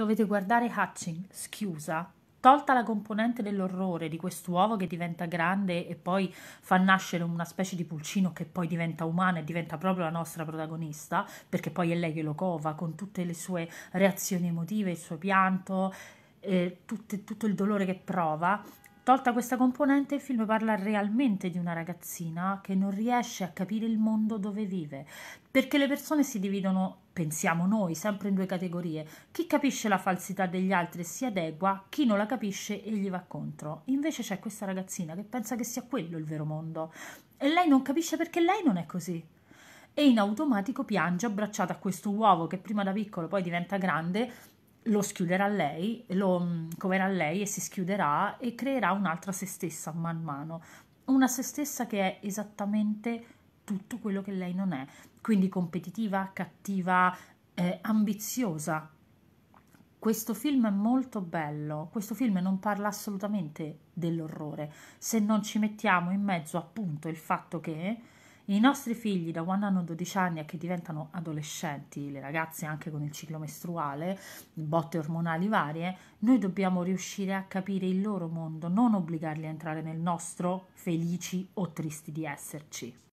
dovete guardare Hatching, schiusa, tolta la componente dell'orrore di quest'uovo che diventa grande e poi fa nascere una specie di pulcino che poi diventa umano e diventa proprio la nostra protagonista, perché poi è lei che lo cova con tutte le sue reazioni emotive, il suo pianto, eh, tutte, tutto il dolore che prova, Tolta questa componente, il film parla realmente di una ragazzina che non riesce a capire il mondo dove vive, perché le persone si dividono, pensiamo noi, sempre in due categorie. Chi capisce la falsità degli altri e si adegua, chi non la capisce e gli va contro. Invece c'è questa ragazzina che pensa che sia quello il vero mondo e lei non capisce perché lei non è così e in automatico piange abbracciata a questo uovo che prima da piccolo poi diventa grande lo schiuderà lei, lo coverà lei e si schiuderà e creerà un'altra se stessa man mano, una se stessa che è esattamente tutto quello che lei non è, quindi competitiva, cattiva, eh, ambiziosa. Questo film è molto bello, questo film non parla assolutamente dell'orrore, se non ci mettiamo in mezzo appunto il fatto che i nostri figli da quando hanno 12 anni a che diventano adolescenti, le ragazze anche con il ciclo mestruale, botte ormonali varie, noi dobbiamo riuscire a capire il loro mondo, non obbligarli a entrare nel nostro felici o tristi di esserci.